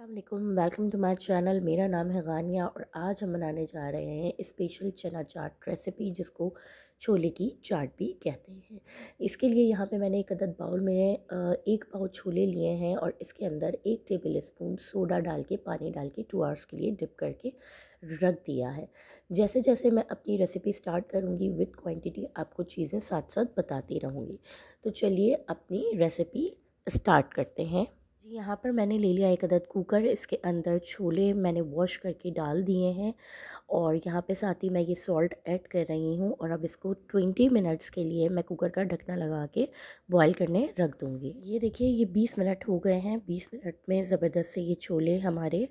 अल्लाम welcome to my channel मेरा नाम है गानिया और आज हम बनाने जा रहे हैं स्पेशल चना चाट रेसिपी जिसको छोले की चाट भी कहते हैं इसके लिए यहाँ पे मैंने एक अदद बाउल में एक पाव छोले लिए हैं और इसके अंदर एक टेबल स्पून सोडा डाल के पानी डाल के टू आवर्स के लिए डिप करके रख दिया है जैसे जैसे मैं अपनी रेसिपी स्टार्ट करूँगी विथ क्वान्टिटी आपको चीज़ें साथ साथ बताती रहूँगी तो चलिए अपनी रेसिपी स्टार्ट करते हैं यहाँ पर मैंने ले लिया एक अदद कुकर इसके अंदर छोले मैंने वॉश करके डाल दिए हैं और यहाँ पे साथ ही मैं ये सॉल्ट ऐड कर रही हूँ और अब इसको 20 मिनट्स के लिए मैं कुकर का ढकना लगा के बॉईल करने रख दूँगी ये देखिए ये 20 मिनट हो गए हैं 20 मिनट में ज़बरदस्त से ये छोले हमारे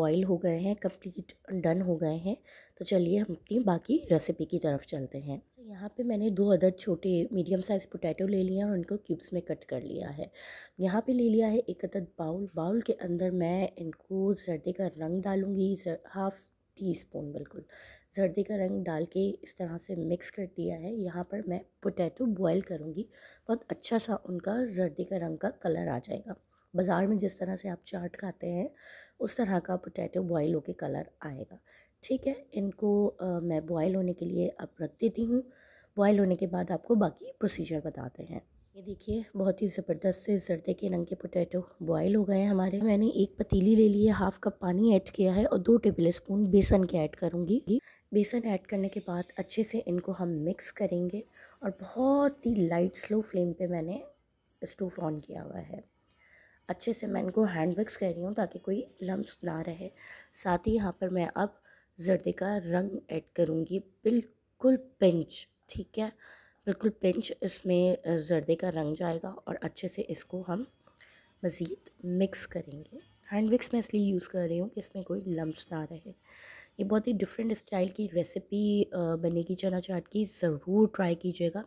बॉईल हो गए हैं कंप्लीट डन हो गए हैं तो चलिए हम अपनी बाकी रेसिपी की तरफ चलते हैं यहाँ पे मैंने दो अदद छोटे मीडियम साइज़ पोटैटो ले लिया और उनको क्यूब्स में कट कर लिया है यहाँ पे ले लिया है एक अदद बाउल बाउल के अंदर मैं इनको जर्दे का रंग डालूँगी हाफ़ टी स्पून बिल्कुल जर्दे का रंग डाल के इस तरह से मिक्स कर दिया है यहाँ पर मैं पोटैटो बॉयल करूँगी बहुत अच्छा सा उनका जर्दे का रंग का कलर आ जाएगा बाज़ार में जिस तरह से आप चाट खाते हैं उस तरह का पोटैटो बॉयल होके कलर आएगा ठीक है इनको आ, मैं बॉयल होने के लिए अब रख देती हूँ बॉयल होने के बाद आपको बाकी प्रोसीजर बताते हैं ये देखिए बहुत ही ज़बरदस्त से जर्दे के रंग के पोटैटो बॉयल हो गए हैं हमारे मैंने एक पतीली ले ली है हाफ़ कप पानी ऐड किया है और दो टेबल स्पून बेसन के ऐड करूँगी बेसन ऐड करने के बाद अच्छे से इनको हम मिक्स करेंगे और बहुत ही लाइट स्लो फ्लेम पे मैंने स्टोव ऑन किया हुआ है अच्छे से मैं इनको हैंड मिक्स कर रही हूँ ताकि कोई लम्ब ना रहे साथ ही यहाँ पर मैं अब जर्दे का रंग ऐड करूँगी बिल्कुल पिंच ठीक है बिल्कुल पिंच इसमें जर्दे का रंग जाएगा और अच्छे से इसको हम मज़ीद मिक्स करेंगे हैंड मिक्स मैं इसलिए यूज़ कर रही हूँ कि इसमें कोई लम्स ना रहे ये बहुत ही डिफरेंट स्टाइल की रेसिपी बनेगी चना चाट की ज़रूर ट्राई कीजिएगा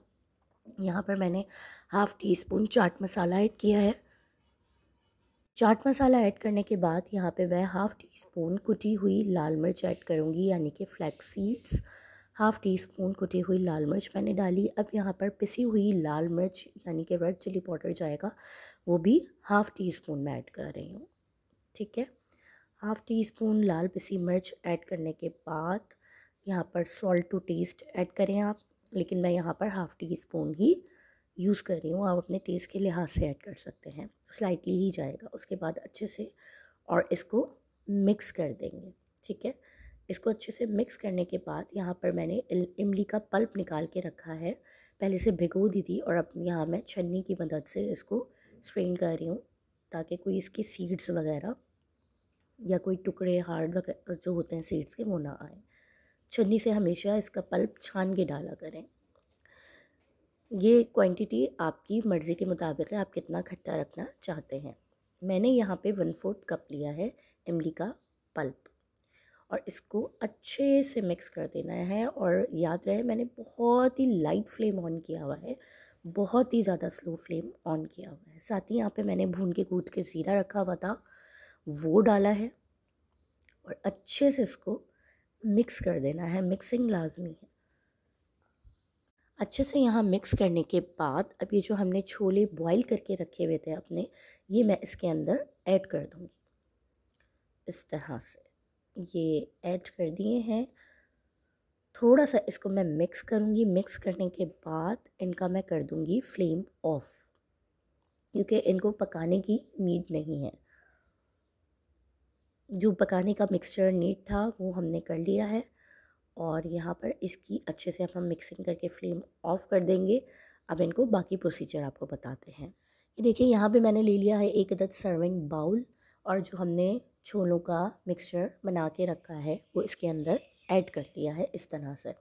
यहाँ पर मैंने half teaspoon chaat masala add किया है चाट मसाला ऐड करने के बाद यहाँ पे मैं हाफ़ टी स्पून कुटी हुई लाल मिर्च ऐड करूँगी यानी कि flax seeds half teaspoon कुटी हुई लाल मिर्च मैंने डाली अब यहाँ पर पिसी हुई लाल मिर्च यानी कि रेड चिली पाउडर जाएगा वो भी हाफ़ टी स्पून मैं ऐड कर रही हूँ ठीक है हाफ़ टी स्पून लाल पिसी मिर्च ऐड करने के बाद यहाँ पर सॉल्ट टू टेस्ट ऐड करें आप लेकिन मैं यहाँ पर हाफ़ टी स्पून ही यूज़ कर रही हूँ आप अपने टेस्ट के लिहाज से ऐड कर सकते हैं स्लाइटली ही जाएगा उसके बाद अच्छे से और इसको मिक्स कर देंगे ठीक है इसको अच्छे से मिक्स करने के बाद यहाँ पर मैंने इमली का पल्प निकाल के रखा है पहले से भिगो दी थी और अब यहाँ मैं छन्नी की मदद से इसको स्ट्रेन कर रही हूँ ताकि कोई इसकी सीड्स वगैरह या कोई टुकड़े हार्ड वगैरह जो होते हैं सीड्स के वो ना आए छन्नी से हमेशा इसका पल्प छान के डाला करें ये क्वांटिटी आपकी मर्ज़ी के मुताबिक है आप कितना खट्टा रखना चाहते हैं मैंने यहाँ पे वन फोर्थ कप लिया है इमली का पल्प और इसको अच्छे से मिक्स कर देना है और याद रहे मैंने बहुत ही लाइट फ्लेम ऑन किया हुआ है बहुत ही ज़्यादा स्लो फ्लेम ऑन किया हुआ है साथ ही यहाँ पे मैंने भून के कूद के ज़ीरा रखा हुआ था वो डाला है और अच्छे से इसको मिक्स कर देना है मिक्सिंग लाजमी है अच्छे से यहाँ मिक्स करने के बाद अब ये जो हमने छोले बॉईल करके रखे हुए थे अपने ये मैं इसके अंदर ऐड कर दूँगी इस तरह से ये ऐड कर दिए हैं थोड़ा सा इसको मैं मिक्स करूँगी मिक्स करने के बाद इनका मैं कर दूँगी फ्लेम ऑफ़ क्योंकि इनको पकाने की नीड नहीं है जो पकाने का मिक्सचर नीड था वो हमने कर लिया है और यहाँ पर इसकी अच्छे से हम मिक्सिंग करके फ्लेम ऑफ़ कर देंगे अब इनको बाकी प्रोसीजर आपको बताते हैं ये देखिए यहाँ पे मैंने ले लिया है एक अदद सर्विंग बाउल और जो हमने छोलों का मिक्सचर बना के रखा है वो इसके अंदर ऐड कर दिया है इस तरह से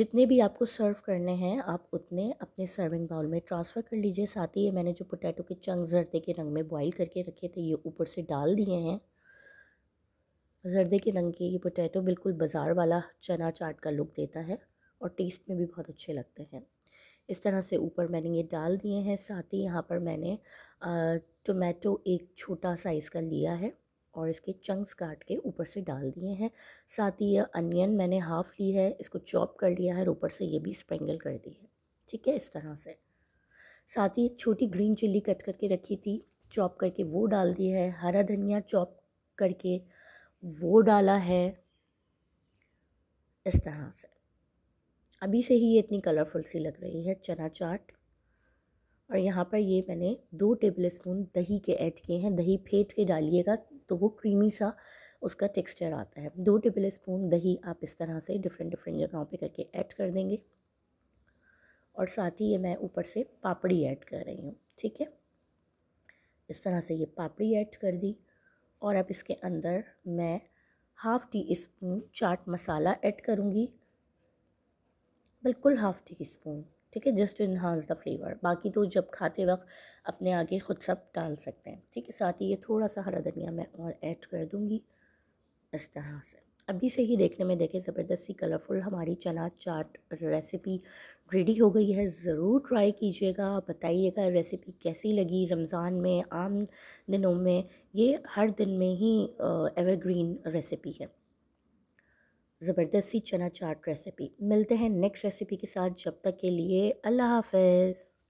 जितने भी आपको सर्व करने हैं आप उतने अपने सर्विंग बाउल में ट्रांसफ़र कर लीजिए साथ ही ये मैंने जो पोटैटो के चंग जर्दे के रंग में बॉईल करके रखे थे ये ऊपर से डाल दिए हैं जर्दे के रंग के ये पोटैटो बिल्कुल बाज़ार वाला चना चाट का लुक देता है और टेस्ट में भी बहुत अच्छे लगते हैं इस तरह से ऊपर मैंने ये डाल दिए हैं साथ ही यहाँ पर मैंने टोमेटो एक छोटा साइज़ का लिया है और इसके चंक्स काट के ऊपर से डाल दिए हैं साथ ही ये अनियन मैंने हाफ़ ली है इसको चॉप कर लिया है और ऊपर से ये भी स्प्रेंगल कर दी है ठीक है इस तरह से साथ ही एक छोटी ग्रीन चिल्ली कट करके रखी थी चॉप करके वो डाल दी है हरा धनिया चॉप करके वो डाला है इस तरह से अभी से ही ये इतनी कलरफुल सी लग रही है चना चाट और यहाँ पर ये मैंने दो टेबल स्पून दही के ऐड किए हैं दही फेंट के डालिएगा तो वो क्रीमी सा उसका टेक्सचर आता है दो टेबल स्पून दही आप इस तरह से डिफरेंट डिफरेंट जगहों पे करके ऐड कर देंगे और साथ ही ये मैं ऊपर से पापड़ी ऐड कर रही हूँ ठीक है इस तरह से ये पापड़ी ऐड कर दी और अब इसके अंदर मैं half teaspoon chaat masala add करूँगी बिल्कुल हाफ़ टी स्पून ठीक है just to enhance the flavour बाकी तो जब खाते वक्त अपने आगे खुद सब डाल सकते हैं ठीक है साथ ही ये थोड़ा सा हरा धनिया मैं और ऐड कर दूँगी इस तरह से अभी से ही देखने में देखें ज़बरदस्त सी कलरफुल हमारी चना चाट रेसिपी रेडी हो गई है ज़रूर ट्राई कीजिएगा बताइएगा रेसिपी कैसी लगी रमज़ान में आम दिनों में ये हर दिन में ही एवरग्रीन रेसिपी है ज़बरदस्त सी चना चाट रेसिपी मिलते हैं नेक्स्ट रेसिपी के साथ जब तक के लिए अल्लाह हाफ